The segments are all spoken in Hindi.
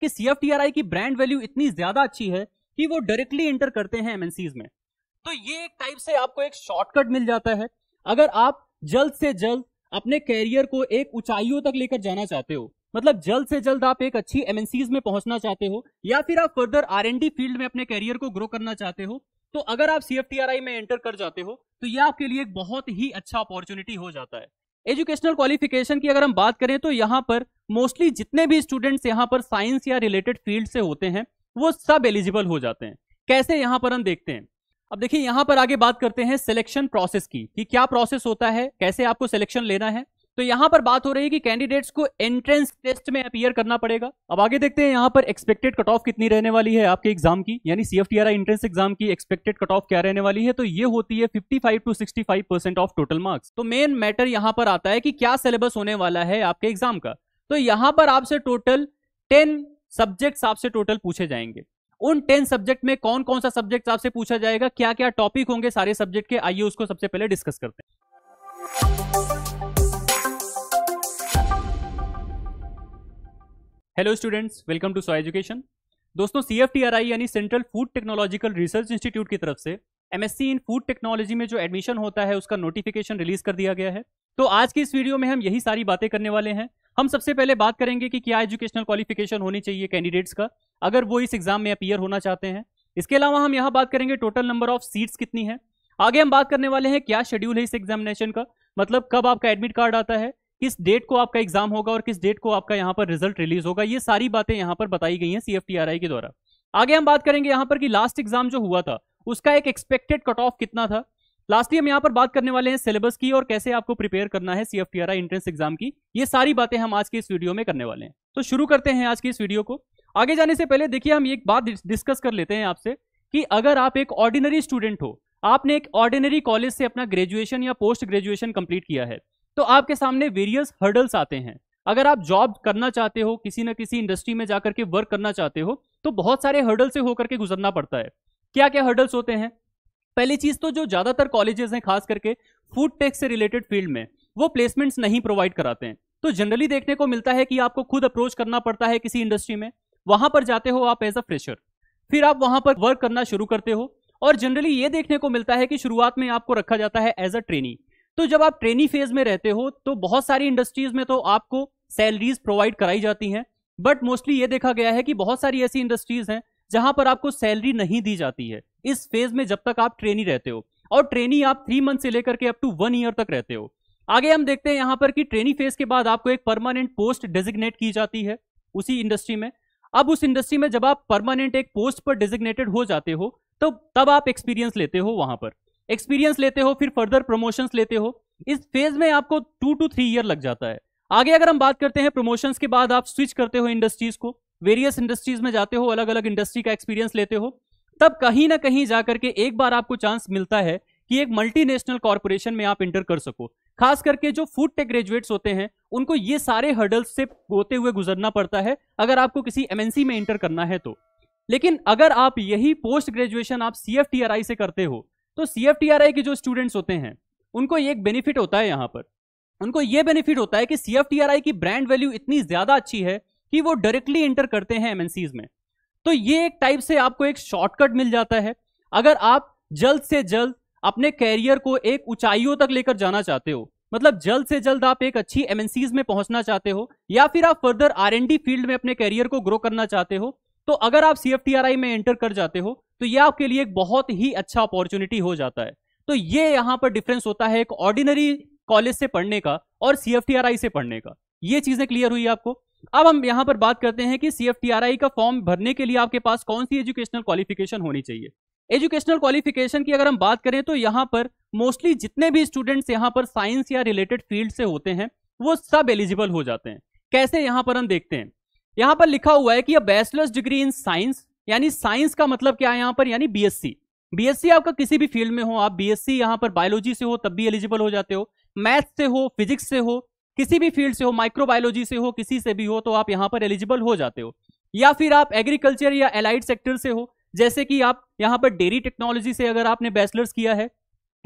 कि सी की ब्रांड वैल्यू इतनी ज्यादा अच्छी है कि वो डायरेक्टली एंटर करते हैं एमएनसीज में तो ये एक टाइप से आपको एक शॉर्टकट मिल जाता है अगर आप जल्द से जल्द अपने कैरियर को एक ऊंचाइयों तक लेकर जाना चाहते हो मतलब जल्द से जल्द आप एक अच्छी एमएनसीज में पहुंचना चाहते हो या फिर आप फर्दर आर फील्ड में अपने कैरियर को ग्रो करना चाहते हो तो अगर आप सी में एंटर कर जाते हो तो ये आपके लिए एक बहुत ही अच्छा अपॉर्चुनिटी हो जाता है एजुकेशनल क्वालिफिकेशन की अगर हम बात करें तो यहाँ पर मोस्टली जितने भी स्टूडेंट्स यहाँ पर साइंस या रिलेटेड फील्ड से होते हैं वो सब एलिजिबल हो जाते हैं कैसे यहाँ पर हम देखते हैं अब देखिए यहाँ पर आगे बात करते हैं सिलेक्शन प्रोसेस की कि क्या प्रोसेस होता है कैसे आपको सिलेक्शन लेना है तो यहां पर बात हो रही है कि कैंडिडेट्स को एंट्रेंस टेस्ट में अपियर करना पड़ेगा अब आगे देखते हैं यहां पर एक्सपेक्टेड कट ऑफ कितनी रहने वाली है आपके एग्जाम की यानी सीएफटीआरआई एंट्रेंस एग्जाम की एक्सपेक्टेड कट ऑफ क्या रहने वाली है तो ये होती है 55 to sixty of total marks तो मेन मैटर यहां पर आता है कि क्या सिलेबस होने वाला है आपके एग्जाम का तो यहां पर आपसे टोटल टेन सब्जेक्ट आपसे टोटल पूछे जाएंगे उन टेन सब्जेक्ट में कौन कौन सा सब्जेक्ट आपसे पूछा जाएगा क्या क्या टॉपिक होंगे सारे सब्जेक्ट के आइए उसको सबसे पहले डिस्कस करते हैं hello students welcome to so education दोस्तों सी एफ टी आई यानी central food technological research institute की तरफ से एमएससी इन फूड टेक्नोलॉजी में जो एडमिशन होता है उसका नोटिफिकेशन रिलीज कर दिया गया है तो आज की इस वीडियो में हम यही सारी बातें करने वाले हैं हम सबसे पहले बात करेंगे कि क्या एजुकेशनल क्वालिफिकेशन होनी चाहिए कैंडिडेट्स का अगर वो इस एग्जाम में अपियर होना चाहते हैं इसके अलावा हम यहाँ बात करेंगे टोटल नंबर ऑफ सीट्स कितनी है आगे हम बात करने वाले हैं क्या शेड्यूल है इस एग्जामिनेशन का मतलब कब आपका एडमिट कार्ड आता है किस डेट को आपका एग्जाम होगा और किस डेट को आपका यहाँ पर रिजल्ट रिलीज होगा ये सारी बातें यहाँ पर बताई गई हैं सीएफटीआरआई के द्वारा आगे हम बात करेंगे यहाँ पर कि लास्ट एग्जाम जो हुआ था उसका एक एक्सपेक्टेड कट ऑफ कितना था लास्टली हम यहाँ पर बात करने वाले हैं सिलेबस की और कैसे आपको प्रिपेयर करना है C F T R I entrance exam की ये सारी बातें हम आज के इस वीडियो में करने वाले हैं तो शुरू करते हैं आज की इस वीडियो को आगे जाने से पहले देखिए हम एक बात डिस्कस कर लेते हैं आपसे कि अगर आप एक ऑर्डिनरी स्टूडेंट हो आपने एक ऑर्डिनरी कॉलेज से अपना ग्रेजुएशन या पोस्ट ग्रेजुएशन कंप्लीट किया है तो आपके सामने वेरियस हर्डल्स आते हैं अगर आप जॉब करना चाहते हो किसी ना किसी इंडस्ट्री में जाकर के वर्क करना चाहते हो तो बहुत सारे हर्डल से होकर के गुजरना पड़ता है क्या क्या हर्डल्स होते हैं पहली चीज तो जो ज्यादातर कॉलेजेस हैं खास करके फूड टेक से रिलेटेड फील्ड में वो प्लेसमेंट्स नहीं प्रोवाइड कराते हैं तो जनरली देखने को मिलता है कि आपको खुद अप्रोच करना पड़ता है किसी इंडस्ट्री में वहां पर जाते हो आप एज अ फ्रेशर फिर आप वहां पर वर्क करना शुरू करते हो और जनरली ये देखने को मिलता है कि शुरुआत में आपको रखा जाता है एज अ ट्रेनिंग तो जब आप ट्रेनी फेज में रहते हो तो बहुत सारी इंडस्ट्रीज में तो आपको सैलरीज प्रोवाइड कराई जाती हैं बट मोस्टली ये देखा गया है कि बहुत सारी ऐसी इंडस्ट्रीज हैं जहां पर आपको सैलरी नहीं दी जाती है इस फेज में जब तक आप ट्रेनी रहते हो और ट्रेनी आप थ्री मंथ से लेकर के अप टू वन ईयर तक रहते हो आगे हम देखते हैं यहां पर कि ट्रेनी फेज के बाद आपको एक परमानेंट पोस्ट डेजिग्नेट की जाती है उसी इंडस्ट्री में अब उस इंडस्ट्री में जब आप परमानेंट एक पोस्ट पर डेजिग्नेटेड हो जाते हो तो तब आप एक्सपीरियंस लेते हो वहां पर एक्सपीरियंस लेते हो फिर फर्दर प्रमोशंस लेते हो इस फेज में आपको टू टू थ्री ईयर लग जाता है आगे अगर हम बात करते हैं प्रमोशंस के बाद आप स्विच करते हो इंडस्ट्रीज को वेरियस इंडस्ट्रीज में जाते हो अलग अलग इंडस्ट्री का एक्सपीरियंस लेते हो तब कहीं ना कहीं जा करके एक बार आपको चांस मिलता है कि एक मल्टीनेशनल कॉरपोरेशन में आप इंटर कर सको खास करके जो फूड टेक ग्रेजुएट्स होते हैं उनको ये सारे हर्डल्स से होते हुए गुजरना पड़ता है अगर आपको किसी एमएनसी में इंटर करना है तो लेकिन अगर आप यही पोस्ट ग्रेजुएशन आप सी से करते हो तो सी के जो स्टूडेंट्स होते हैं उनको ये एक बेनिफिट होता है यहाँ पर उनको ये बेनिफिट होता है कि सी की ब्रांड वैल्यू इतनी ज़्यादा अच्छी है कि वो डायरेक्टली इंटर करते हैं एम में तो ये एक टाइप से आपको एक शॉर्टकट मिल जाता है अगर आप जल्द से जल्द अपने कैरियर को एक ऊंचाइयों तक लेकर जाना चाहते हो मतलब जल्द से जल्द आप एक अच्छी एमएनसीज में पहुंचना चाहते हो या फिर आप फर्दर आर फील्ड में अपने कैरियर को ग्रो करना चाहते हो तो अगर आप सी में एंटर कर जाते हो तो ये आपके लिए एक बहुत ही अच्छा अपॉर्चुनिटी हो जाता है तो ये यहां पर डिफरेंस होता है एक ऑर्डिनरी कॉलेज से पढ़ने का और सी से पढ़ने का ये चीजें क्लियर हुई आपको अब हम यहां पर बात करते हैं कि सी का फॉर्म भरने के लिए आपके पास कौन सी एजुकेशनल क्वालिफिकेशन होनी चाहिए एजुकेशनल क्वालिफिकेशन की अगर हम बात करें तो यहाँ पर मोस्टली जितने भी स्टूडेंट्स यहाँ पर साइंस या रिलेटेड फील्ड से होते हैं वो सब एलिजिबल हो जाते हैं कैसे यहाँ पर हम देखते हैं यहाँ पर लिखा हुआ है कि a bachelors degree in science यानी साइंस का मतलब क्या है यहां पर यानी बीएससी बीएससी आपका किसी भी फील्ड में हो आप बीएससी यहां पर बायोलॉजी से हो तब भी एलिजिबल हो जाते हो मैथ से हो फिजिक्स से हो किसी भी फील्ड से हो माइक्रोबायोलॉजी से हो किसी से भी हो तो आप यहां पर एलिजिबल हो जाते हो या फिर आप एग्रीकल्चर या एलाइड सेक्टर से हो जैसे कि आप यहां पर डेयरी टेक्नोलॉजी से अगर आपने बैचलर्स किया है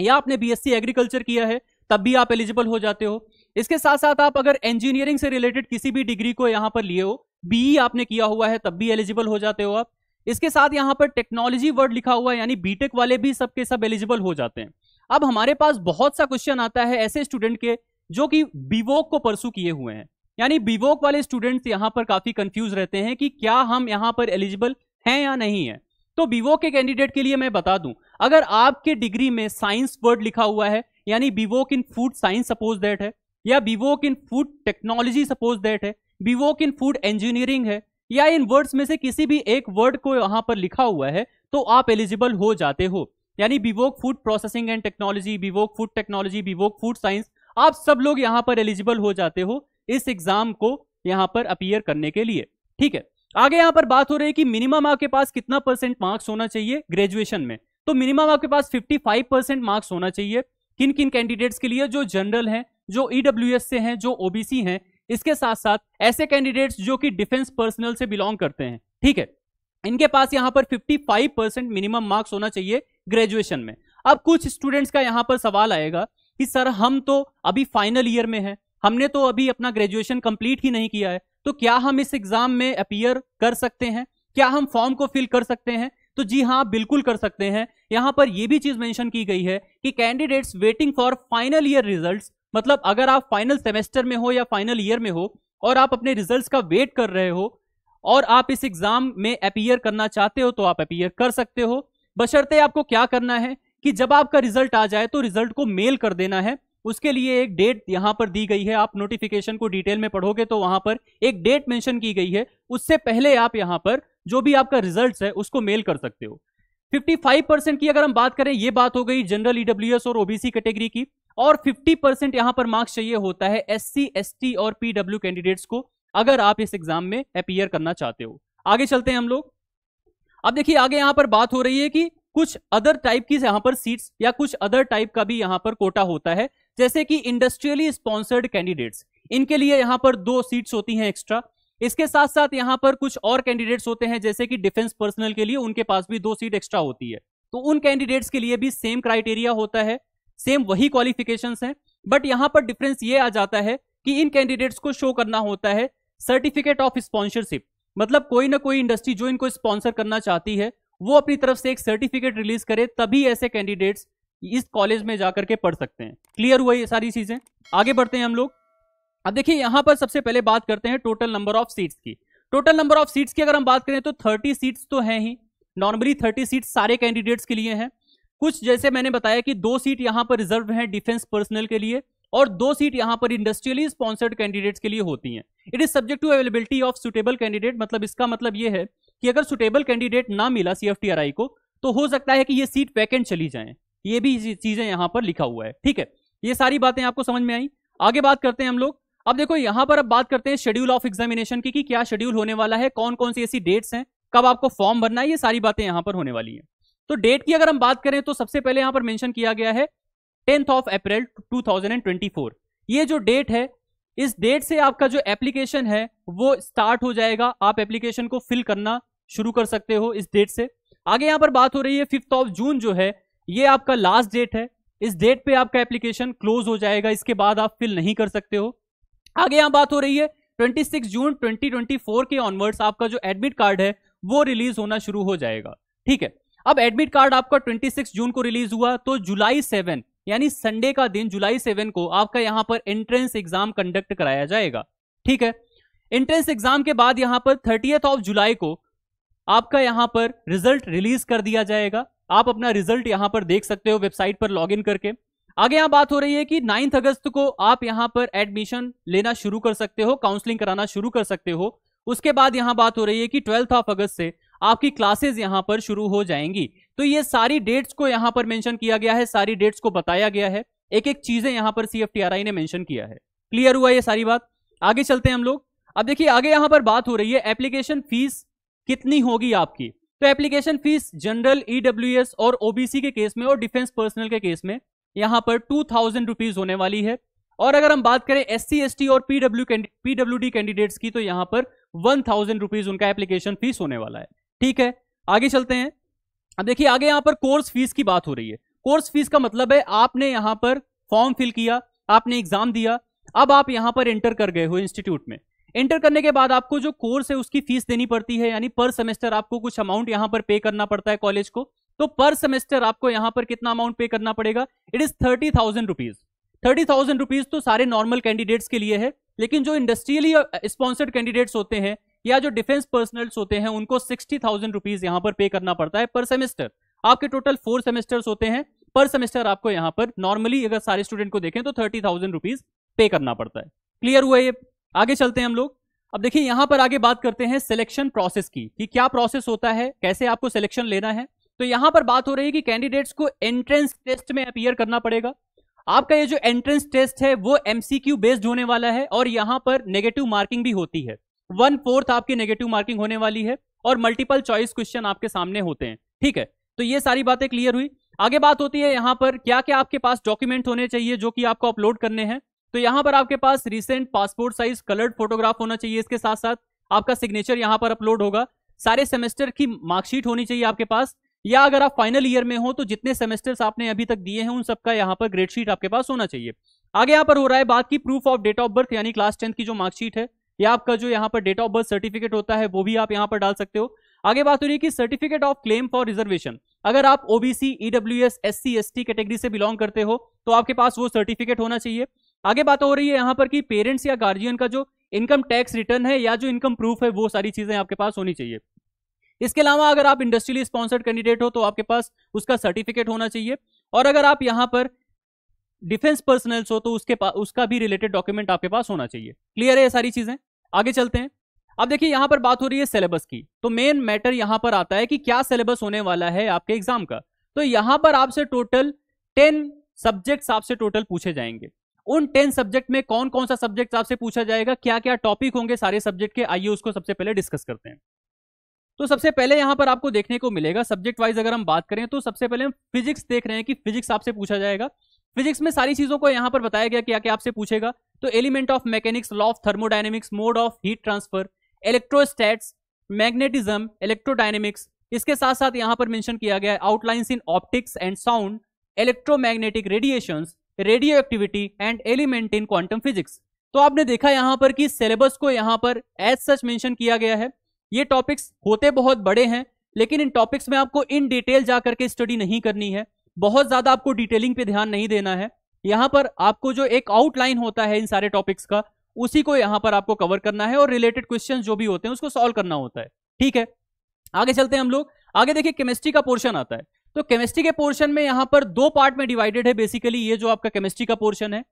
या आपने बीएससी एग्रीकल्चर किया है तब भी आप एलिजिबल हो जाते हो इसके साथ साथ आप अगर इंजीनियरिंग से रिलेटेड किसी भी डिग्री को यहां पर लिए हो बीई e आपने किया हुआ है तब भी एलिजिबल हो जाते हो आप इसके साथ यहाँ पर टेक्नोलॉजी वर्ड लिखा हुआ है यानी बीटेक वाले भी सबके सब एलिजिबल हो जाते हैं अब हमारे पास बहुत सा क्वेश्चन आता है ऐसे स्टूडेंट के जो कि बीवोक को परसू किए हुए हैं यानी बीवोक वाले स्टूडेंट्स यहाँ पर काफी कंफ्यूज रहते हैं कि क्या हम यहाँ पर एलिजिबल हैं या नहीं है तो बीवोक के कैंडिडेट के लिए मैं बता दूं अगर आपके डिग्री में साइंस वर्ड लिखा हुआ है यानी BVoc in food science suppose that है या BVoc in food technology suppose that है बीवोक इन फूड इंजीनियरिंग है या इन वर्ड्स में से किसी भी एक वर्ड को यहाँ पर लिखा हुआ है तो आप एलिजिबल हो जाते हो यानी BVoc food processing and technology BVoc food technology BVoc food science आप सब लोग यहाँ पर एलिजिबल हो जाते हो इस एग्जाम को यहाँ पर अपियर करने के लिए ठीक है आगे यहाँ पर बात हो रही है कि मिनिमम आपके पास कितना परसेंट मार्क्स होना चाहिए ग्रेजुएशन में तो मिनिमम आपके पास 55 परसेंट मार्क्स होना चाहिए किन किन कैंडिडेट्स के लिए जो जनरल हैं जो ईडब्ल्यू e से हैं जो ओबीसी हैं इसके साथ साथ ऐसे कैंडिडेट्स जो कि डिफेंस पर्सनल से बिलोंग करते हैं ठीक है इनके पास यहां पर 55 परसेंट मिनिमम मार्क्स होना चाहिए ग्रेजुएशन में अब कुछ स्टूडेंट्स का यहां पर सवाल आएगा कि सर हम तो अभी फाइनल ईयर में है हमने तो अभी अपना ग्रेजुएशन कंप्लीट ही नहीं किया है तो क्या हम इस एग्जाम में अपियर कर सकते हैं क्या हम फॉर्म को फिल कर सकते हैं तो जी हाँ बिल्कुल कर सकते हैं यहां पर यह भी चीज मेंशन की गई है कि candidates waiting for final year results मतलब अगर आप फाइनल सेमेस्टर में हो या फाइनल ईयर में हो और आप अपने रिजल्ट्स का वेट कर रहे हो और आप इस एग्जाम में अपीयर करना चाहते हो तो आप अपीयर कर सकते हो बशर्ते आपको क्या करना है कि जब आपका रिजल्ट आ जाए तो रिजल्ट को मेल कर देना है उसके लिए एक डेट यहां पर दी गई है आप नोटिफिकेशन को डिटेल में पढ़ोगे तो वहां पर एक डेट मेंशन की गई है उससे पहले आप यहां पर जो भी आपका रिजल्ट है उसको मेल कर सकते हो 55 परसेंट की अगर हम बात करें ये बात हो गई जनरल ईडब्ल्यूएस e और ओबीसी कैटेगरी की और 50 परसेंट यहां पर मार्क्स चाहिए होता है एससी एसटी और पीडब्ल्यू कैंडिडेट्स को अगर आप इस एग्जाम में अपियर करना चाहते हो आगे चलते हैं हम लोग अब देखिए आगे यहां पर बात हो रही है कि कुछ अदर टाइप की यहां पर सीट्स या कुछ अदर टाइप का भी यहां पर कोटा होता है जैसे कि इंडस्ट्रियली स्पॉन्सर्ड कैंडिडेट्स इनके लिए यहां पर दो सीट्स होती हैं एक्स्ट्रा इसके साथ साथ यहां पर कुछ और कैंडिडेट्स होते हैं जैसे कि डिफेंस पर्सनल के लिए उनके पास भी दो सीट एक्स्ट्रा होती है तो उन कैंडिडेट्स के लिए भी सेम क्राइटेरिया होता है सेम वही क्वालिफिकेशन है बट यहाँ पर डिफरेंस ये आ जाता है कि इन कैंडिडेट्स को शो करना होता है सर्टिफिकेट ऑफ स्पॉन्सरशिप मतलब कोई ना कोई इंडस्ट्री जो इनको स्पॉन्सर करना चाहती है वो अपनी तरफ से एक सर्टिफिकेट रिलीज करे तभी ऐसे कैंडिडेट्स इस कॉलेज में जाकर के पढ़ सकते हैं क्लियर हुआ ये सारी चीजें आगे बढ़ते हैं हम लोग अब देखिए यहां पर सबसे पहले बात करते हैं टोटल नंबर ऑफ सीट्स की टोटल नंबर ऑफ सीट्स की अगर हम बात करें तो थर्टी सीट्स तो हैं ही नॉर्मली थर्टी सीट्स सारे कैंडिडेट्स के लिए हैं कुछ जैसे मैंने बताया कि दो सीट यहां पर रिजर्व है डिफेंस पर्सनल के लिए और दो सीट यहां पर इंडस्ट्रियली स्पॉन्सर्ड कैंडिडेट्स के लिए होती हैं it is subject to availability of suitable candidate मतलब इसका मतलब यह है कि अगर सुटेबल कैंडिडेट ना मिला सीएफटीआरआई को तो हो सकता है कि ये सीट वैकेंट चली जाए ये भी चीजें यहां पर लिखा हुआ है ठीक है ये सारी बातें आपको समझ में आई आगे बात करते हैं हम लोग अब देखो यहां पर अब बात करते हैं शेड्यूल ऑफ एग्जामिनेशन की कि क्या शेड्यूल होने वाला है कौन कौन सी ऐसी डेट्स हैं कब आपको फॉर्म भरना है ये सारी बातें यहां पर होने वाली हैं तो डेट की अगर हम बात करें तो सबसे पहले यहां पर मेंशन किया गया है टेंथ ऑफ अप्रैल 2024 ये जो डेट है इस डेट से आपका जो एप्लीकेशन है वो स्टार्ट हो जाएगा आप एप्लीकेशन को फिल करना शुरू कर सकते हो इस डेट से आगे यहां पर बात हो रही है फिफ्थ ऑफ जून जो है ये आपका लास्ट डेट है इस डेट पे आपका एप्लीकेशन क्लोज हो जाएगा इसके बाद आप फिल नहीं कर सकते हो आगे यहां बात हो रही है 26 जून 2024 के ऑनवर्ड्स आपका जो एडमिट कार्ड है वो रिलीज होना शुरू हो जाएगा ठीक है अब एडमिट कार्ड आपका 26 जून को रिलीज हुआ तो जुलाई सेवन यानी संडे का दिन जुलाई सेवन को आपका यहां पर एंट्रेंस एग्जाम कंडक्ट कराया जाएगा ठीक है एंट्रेंस एग्जाम के बाद यहां पर थर्टीएथ ऑफ जुलाई को आपका यहां पर रिजल्ट रिलीज कर दिया जाएगा आप अपना रिजल्ट यहां पर देख सकते हो वेबसाइट पर लॉग करके आगे यहां बात हो रही है कि नाइन्थ अगस्त को आप यहां पर एडमिशन लेना शुरू कर सकते हो काउंसलिंग कराना शुरू कर सकते हो उसके बाद यहां बात हो रही है कि ट्वेल्थ ऑफ अगस्त से आपकी क्लासेज यहां पर शुरू हो जाएंगी तो ये सारी डेट्स को यहां पर मेंशन किया गया है सारी डेट्स को बताया गया है एक एक चीजें यहां पर सी ने मेंशन किया है क्लियर हुआ ये सारी बात आगे चलते हैं हम लोग अब देखिए आगे यहां पर बात हो रही है एप्लीकेशन फीस कितनी होगी आपकी तो एप्लीकेशन फीस जनरल ईडब्ल्यू और ओबीसी के केस में और डिफेंस पर्सनल के केस में यहां पर टू थाउजेंड रुपीज होने वाली है और अगर हम बात करें एस सी और पीडब्ल्यू पीडब्ल्यू डी कैंडिडेट्स की तो यहां पर वन थाउजेंड रुपीज उनका एप्लीकेशन फीस होने वाला है ठीक है आगे चलते हैं अब देखिए आगे यहां पर कोर्स फीस की बात हो रही है कोर्स फीस का मतलब है आपने यहां पर फॉर्म फिल किया आपने एग्जाम दिया अब आप यहां पर एंटर कर गए हो इंस्टीट्यूट में एंटर करने के बाद आपको जो कोर्स है उसकी फीस देनी पड़ती है यानी पर सेमेस्टर आपको कुछ अमाउंट यहां पर पे करना पड़ता है कॉलेज को तो पर सेमेस्टर आपको यहां पर कितना अमाउंट पे करना पड़ेगा it is thirty thousand rupees thirty thousand rupees तो सारे नॉर्मल कैंडिडेट्स के लिए है लेकिन जो इंडस्ट्रियली स्पॉन्सर्ड कैंडिडेट्स होते हैं या जो डिफेंस पर्सनल्स होते हैं उनको सिक्सटी थाउजेंड रुपीज यहां पर पे करना पड़ता है पर सेमेस्टर आपके टोटल फोर सेमेस्टर्स होते हैं पर सेमेस्टर आपको यहां पर नॉर्मली अगर सारे स्टूडेंट को देखें तो थर्टी थाउजेंड रुपीज पे करना पड़ता है क्लियर हुआ ये आगे चलते हैं हम लोग अब देखिए यहां पर आगे बात करते हैं सिलेक्शन प्रोसेस की कि क्या प्रोसेस होता है कैसे आपको सिलेक्शन लेना है तो यहां पर बात हो रही है कि कैंडिडेट्स को एंट्रेंस टेस्ट में अपियर करना पड़ेगा आपका ये जो एंट्रेंस टेस्ट है वो एमसीक्यू बेस्ड होने वाला है और यहां पर नेगेटिव मार्किंग भी होती है वन फोर्थ आपकी नेगेटिव मार्किंग होने वाली है और मल्टीपल चॉइस क्वेश्चन आपके सामने होते हैं ठीक है तो ये सारी बातें क्लियर हुई आगे बात होती है यहाँ पर क्या क्या आपके पास डॉक्यूमेंट होने चाहिए जो कि आपको अपलोड करने हैं तो यहाँ पर आपके पास recent passport size coloured photograph होना चाहिए इसके साथ साथ आपका सिग्नेचर यहाँ पर अपलोड होगा सारे सेमेस्टर की मार्कशीट होनी चाहिए आपके पास या अगर आप फाइनल ईयर में हो तो जितने सेमेस्टर्स आपने अभी तक दिए हैं उन सबका यहाँ पर ग्रेडशीट आपके पास होना चाहिए आगे यहाँ पर हो रहा है बात की proof of date of birth यानी क्लास टेंथ की जो मार्कशीट है या आपका जो यहाँ पर डेट ऑफ बर्थ सर्टिफिकेट होता है वो भी आप यहाँ पर डाल सकते हो आगे बात हो रही है कि certificate of claim for reservation अगर आप OBC EW S S C S T category से बिलोंग करते हो तो आपके पास वो सर्टिफिकेट होना चाहिए आगे बात हो रही है यहाँ पर कि पेरेंट्स या गार्जियन का जो इनकम टैक्स रिटर्न है या जो इनकम प्रूफ है वो सारी चीजें आपके पास होनी चाहिए इसके अलावा अगर आप इंडस्ट्रियली स्पॉन्सर्ड कैंडिडेट हो तो आपके पास उसका सर्टिफिकेट होना चाहिए और अगर आप यहाँ पर डिफेंस पर्सनल्स हो तो उसके पास उसका भी रिलेटेड डॉक्यूमेंट आपके पास होना चाहिए क्लियर है ये सारी चीजें आगे चलते हैं अब देखिए यहां पर बात हो रही है सिलेबस की तो मेन मैटर यहां पर आता है कि क्या सिलेबस होने वाला है आपके एग्जाम का तो यहां पर आपसे टोटल टेन सब्जेक्ट्स आपसे टोटल पूछे जाएंगे उन टेन सब्जेक्ट में कौन कौन सा सब्जेक्ट आपसे पूछा जाएगा क्या क्या टॉपिक होंगे सारे सब्जेक्ट के आइए उसको सबसे पहले डिस्कस करते हैं तो सबसे पहले यहां पर आपको देखने को मिलेगा सब्जेक्ट वाइज अगर हम बात करें तो सबसे पहले हम फिजिक्स देख रहे हैं कि फिजिक्स आपसे पूछा जाएगा फिजिक्स में सारी चीज़ों को यहां पर बताया गया क्या क्या आपसे पूछेगा तो element of mechanics law of thermodynamics mode of heat transfer electrostatics magnetism electrodynamics इसके साथ साथ यहाँ पर मेंशन किया गया है outlines in optics and sound electromagnetic radiation radioactivity and element in quantum physics तो आपने देखा यहाँ पर कि सिलेबस को यहाँ पर एज सच मेंशन किया गया है ये टॉपिक्स होते बहुत बड़े हैं लेकिन इन टॉपिक्स में आपको इन डिटेल जाकर के स्टडी नहीं करनी है बहुत ज्यादा आपको डिटेलिंग पे ध्यान नहीं देना है यहां पर आपको जो एक आउटलाइन होता है इन सारे टॉपिक्स का उसी को यहां पर आपको कवर करना है और रिलेटेड क्वेश्चन जो भी होते हैं उसको सॉल्व करना होता है ठीक है आगे चलते हैं हम लोग आगे देखिए केमिस्ट्री का पोर्शन आता है तो केमिस्ट्री के पोर्शन में यहां पर दो पार्ट में डिवाइडेड है बेसिकली ये जो आपका केमिस्ट्री का पोर्शन है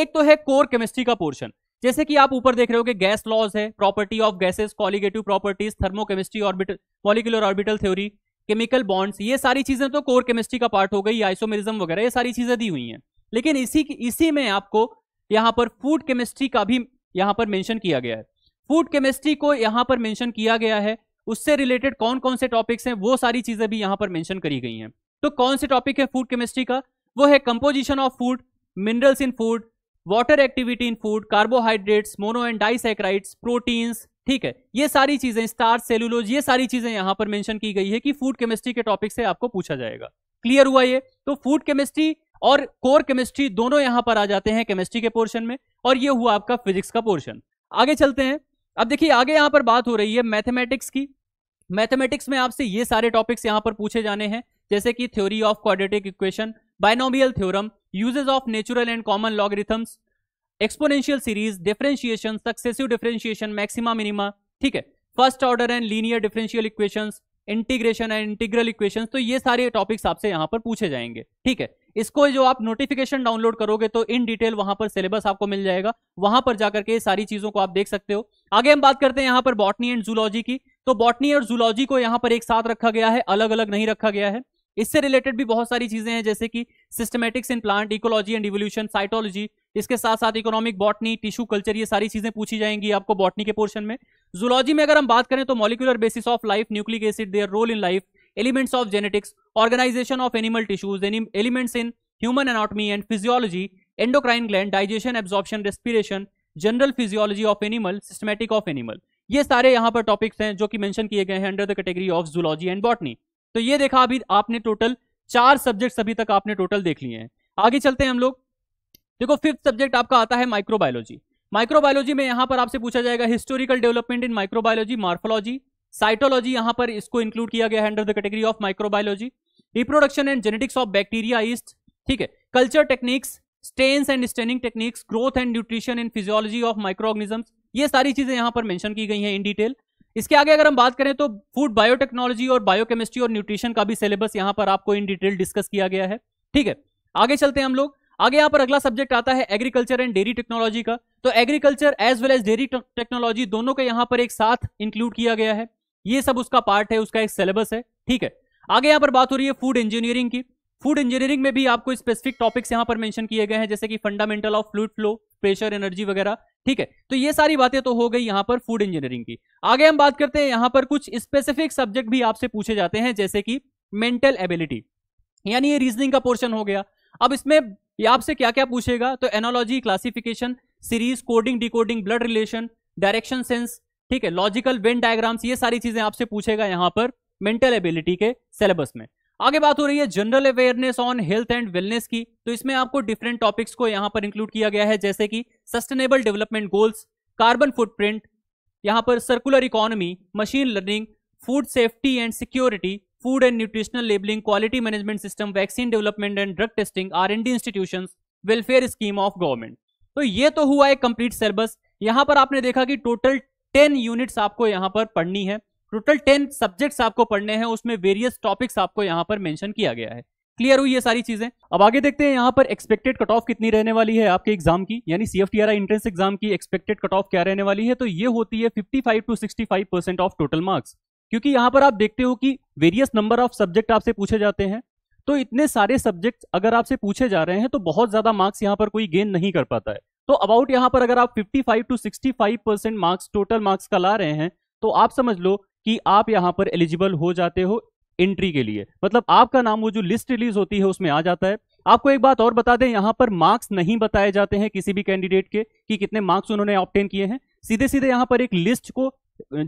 एक तो है कोर केमिस्ट्री का पोर्शन जैसे कि आप ऊपर देख रहे हो कि गैस लॉज है property of gases colligative properties thermochemistry orbital molecular orbital theory chemical bonds ये सारी चीजें तो कोर केमिस्ट्री का पार्ट हो गई आइसोमेरिज्म वगैरह ये सारी चीजें दी हुई हैं लेकिन इसी इसी में आपको यहाँ पर फूड केमिस्ट्री का भी यहाँ पर मेंशन किया गया है फूड केमिस्ट्री को यहाँ पर मेंशन किया गया है उससे रिलेटेड कौन कौन से टॉपिक्स हैं वो सारी चीजें भी यहाँ पर मेंशन करी गई हैं तो कौन से टॉपिक है फूड केमिस्ट्री का वो है composition of food minerals in food water activity in food carbohydrates mono and disaccharides proteins ठीक है ये सारी चीजें स्टार सेलुलोज ये सारी चीजें यहां पर मेंशन की गई है कि फूड केमिस्ट्री के टॉपिक से आपको पूछा जाएगा क्लियर हुआ ये तो फूड केमिस्ट्री और कोर केमिस्ट्री दोनों यहां पर आ जाते हैं केमिस्ट्री के पोर्शन में और ये हुआ आपका फिजिक्स का पोर्शन आगे चलते हैं अब देखिए आगे यहां पर बात हो रही है मैथमेटिक्स की मैथमेटिक्स में आपसे ये सारे टॉपिक्स यहां पर पूछे जाने हैं जैसे कि theory of quadratic equation binomial theorem usages of natural and common logarithms exponential series differentiation successive differentiation maxima minima ठीक है first order and linear differential equation integration and integral equation तो ये सारे टॉपिक्स आपसे यहाँ पर पूछे जाएंगे ठीक है इसको जो आप नोटिफिकेशन डाउनलोड करोगे तो इन डिटेल वहां पर सिलेबस आपको मिल जाएगा वहां पर जाकर के सारी चीजों को आप देख सकते हो आगे हम बात करते हैं यहाँ पर बॉटनी एंड जूलॉजी की तो बॉटनी और जूलॉजी को यहाँ पर एक साथ रखा गया है अलग अलग नहीं रखा गया है इससे रिलेटेड भी बहुत सारी चीजें हैं जैसे कि systematics in plant ecology and evolution cytology इसके साथ साथ इकोनॉमिक बॉटनी टिश्यू कल्चर ये सारी चीजें पूछी जाएंगी आपको बॉटनी के पोर्शन में जूलॉजी में अगर हम बात करें तो molecular basis of life nucleic acid their role in life elements of genetics organisation of animal tissues elements in human anatomy and physiology endocrine gland digestion absorption respiration general physiology of animal systematic of animal ये सारे यहाँ पर टॉपिक्स हैं जो कि मेंशन किए गए हैं under the category of zoology and botany तो ये देखा अभी आपने टोटल चार सब्जेक्ट्स अभी तक आपने टोटल देख लिए हैं आगे चलते हैं हम लोग देखो फिफ्थ सब्जेक्ट आपका आता है माइक्रोबायोलॉजी माइक्रोबायोलॉजी में यहाँ पर आपसे पूछा जाएगा historical development in microbiology morphology cytology यहां पर इसको इंक्लूड किया गया है under the category of microbiology reproduction and genetics of bacteria yeast ठीक है culture techniques stains and staining techniques growth and nutrition and physiology of micro organisms ये सारी चीजें यहां पर मेंशन की गई हैं इन डिटेल इसके आगे अगर हम बात करें तो फूड बायोटेक्नोलॉजी और बायोकेमिस्ट्री और न्यूट्रिशन का भी सिलेबस यहां पर आपको इन डिटेल डिस्कस किया गया है ठीक है आगे चलते हैं हम लोग आगे यहां पर अगला सब्जेक्ट आता है एग्रीकल्चर एंड डेयरी टेक्नोलॉजी का तो agriculture as well as dairy technology दोनों का यहां पर एक साथ इंक्लूड किया गया है ये सब उसका पार्ट है उसका एक सिलेबस है ठीक है आगे यहां पर बात हो रही है फूड इंजीनियरिंग की फूड इंजीनियरिंग में भी आपको स्पेसिफिक टॉपिक्स यहां पर मेंशन किए गए हैं जैसे कि fundamental of fluid flow pressure energy वगैरह ठीक है तो ये सारी बातें तो हो गई यहां पर फूड इंजीनियरिंग की आगे हम बात करते हैं यहां पर कुछ स्पेसिफिक सब्जेक्ट भी आपसे पूछे जाते हैं जैसे कि मेंटल एबिलिटी यानी ये रीजनिंग का पोर्शन हो गया अब इसमें ये आपसे क्या क्या पूछेगा तो analogy classification series coding decoding blood relation direction sense ठीक है लॉजिकल वेन डायग्राम्स ये सारी चीजें आपसे पूछेगा यहाँ पर मेंटल एबिलिटी के सिलेबस में आगे बात हो रही है general awareness on health and wellness की तो इसमें आपको डिफरेंट टॉपिक्स को यहाँ पर इंक्लूड किया गया है जैसे कि sustainable development goals carbon footprint यहाँ पर circular economy machine learning food safety and security food and nutritional labeling, quality management system, vaccine development and drug testing, R&D institutions, welfare scheme of government. तो ये तो हुआ है कंप्लीट सिलेबस यहां पर आपने देखा कि टोटल टेन यूनिट्स आपको यहां पर पढ़नी है टोटल टेन सब्जेक्ट्स आपको पढ़ने हैं उसमें वेरियस टॉपिक्स आपको यहां पर मेंशन किया गया है क्लियर हुई ये सारी चीजें अब आगे देखते हैं यहाँ पर एक्सपेक्टेड कट ऑफ कितनी रहने वाली है आपके एग्जाम की यानी C F T R I entrance exam की एक्सपेक्टेड कट ऑफ क्या रहने वाली है तो ये होती है 55 to 65 percent of total marks क्योंकि यहां पर आप देखते हो कि वेरियस नंबर ऑफ सब्जेक्ट आपसे पूछे जाते हैं तो इतने सारे सब्जेक्ट अगर आपसे पूछे जा रहे हैं तो बहुत ज्यादा मार्क्स यहाँ पर कोई गेन नहीं कर पाता है तो अबाउट यहाँ पर अगर आप 55 to 65 percent marks total marks का ला रहे हैं तो आप समझ लो कि आप यहाँ पर एलिजिबल हो जाते हो एंट्री के लिए मतलब आपका नाम वो जो लिस्ट रिलीज होती है उसमें आ जाता है आपको एक बात और बता दें यहाँ पर मार्क्स नहीं बताए जाते हैं किसी भी कैंडिडेट के कि कितने मार्क्स उन्होंने ऑप्टेन किए हैं सीधे सीधे यहाँ पर एक लिस्ट को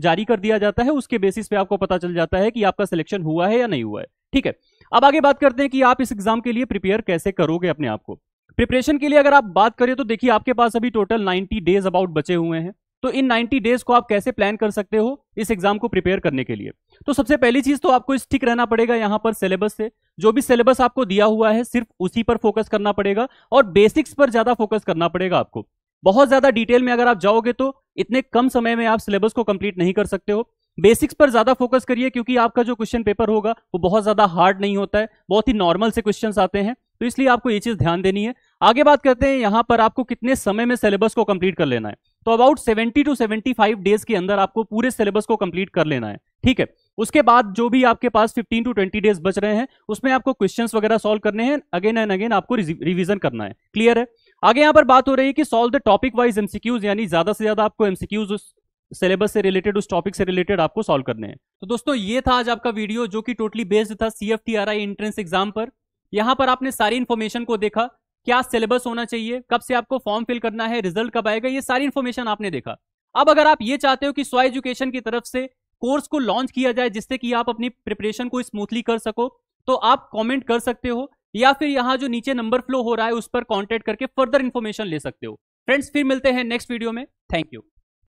जारी कर दिया जाता है उसके बेसिस पे आपको पता चल जाता है कि आपका सिलेक्शन हुआ है या नहीं हुआ है ठीक है अब आगे बात करते हैं कि आप इस एग्जाम के लिए प्रिपेयर कैसे करोगे अपने आप को प्रिपरेशन के लिए अगर आप बात करें तो देखिए आपके पास अभी टोटल 90 डेज अबाउट बचे हुए हैं तो इन 90 डेज को आप कैसे प्लान कर सकते हो इस एग्जाम को प्रिपेयर करने के लिए तो सबसे पहली चीज तो आपको स्टिक रहना पड़ेगा यहाँ पर सिलेबस से जो भी सिलेबस आपको दिया हुआ है सिर्फ उसी पर फोकस करना पड़ेगा और बेसिक्स पर ज्यादा फोकस करना पड़ेगा आपको बहुत ज्यादा डिटेल में अगर आप जाओगे तो इतने कम समय में आप सिलेबस को कंप्लीट नहीं कर सकते हो बेसिक्स पर ज्यादा फोकस करिए क्योंकि आपका जो क्वेश्चन पेपर होगा वो बहुत ज्यादा हार्ड नहीं होता है बहुत ही नॉर्मल से क्वेश्चन आते हैं तो इसलिए आपको ये चीज ध्यान देनी है आगे बात करते हैं यहाँ पर आपको कितने समय में सिलेबस को कंप्लीट कर लेना है तो अबाउट 70 टू 75 डेज के अंदर आपको पूरे सिलेबस को कंप्लीट कर लेना है ठीक है उसके बाद जो भी आपके पास 15 टू 20 डेज बच रहे हैं उसमें आपको क्वेश्चंस वगैरह सॉल्व करने हैं अगेन एंड अगेन आपको रिविजन करना है क्लियर है आगे यहां पर बात हो रही है कि solve the topic wise MCQs यानी ज्यादा से ज्यादा आपको एमसीक्यूज सिलेबस से रिलेटेड उस टॉपिक से रिलेटेड आपको सॉल्व करने हैं तो दोस्तों ये था आज आपका वीडियो जो कि टोटली बेस्ड था C F T R I entrance exam पर यहां पर आपने सारी इन्फॉर्मेशन को देखा क्या सिलेबस होना चाहिए कब से आपको फॉर्म फिल करना है रिजल्ट कब आएगा ये सारी इन्फॉर्मेशन आपने देखा अब अगर आप ये चाहते हो कि स्व एजुकेशन की तरफ से कोर्स को लॉन्च किया जाए जिससे कि आप अपनी प्रिपरेशन को स्मूथली कर सको तो आप कमेंट कर सकते हो या फिर यहाँ जो नीचे नंबर फ्लो हो रहा है उस पर कॉन्टेक्ट करके फर्दर इन्फॉर्मेशन ले सकते हो फ्रेंड्स फिर मिलते हैं नेक्स्ट वीडियो में थैंक यू